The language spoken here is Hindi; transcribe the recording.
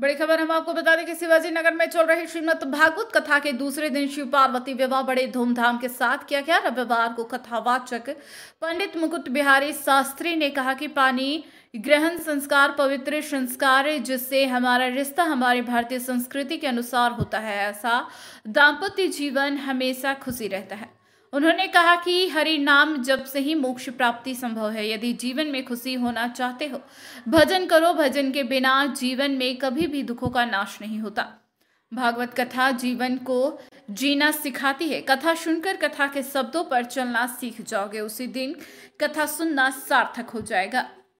बड़ी खबर हम आपको बता दें कि शिवाजी नगर में चल रही श्रीमद भागवत कथा के दूसरे दिन शिव पार्वती विवाह बड़े धूमधाम के साथ किया गया रविवार को कथावाचक पंडित मुकुट बिहारी शास्त्री ने कहा कि पानी ग्रहण संस्कार पवित्र संस्कार जिससे हमारा रिश्ता हमारी भारतीय संस्कृति के अनुसार होता है ऐसा दाम्पत्य जीवन हमेशा खुशी रहता है उन्होंने कहा कि हरि नाम जब से ही मोक्ष प्राप्ति संभव है यदि जीवन में खुशी होना चाहते हो भजन करो भजन के बिना जीवन में कभी भी दुखों का नाश नहीं होता भागवत कथा जीवन को जीना सिखाती है कथा सुनकर कथा के शब्दों पर चलना सीख जाओगे उसी दिन कथा सुनना सार्थक हो जाएगा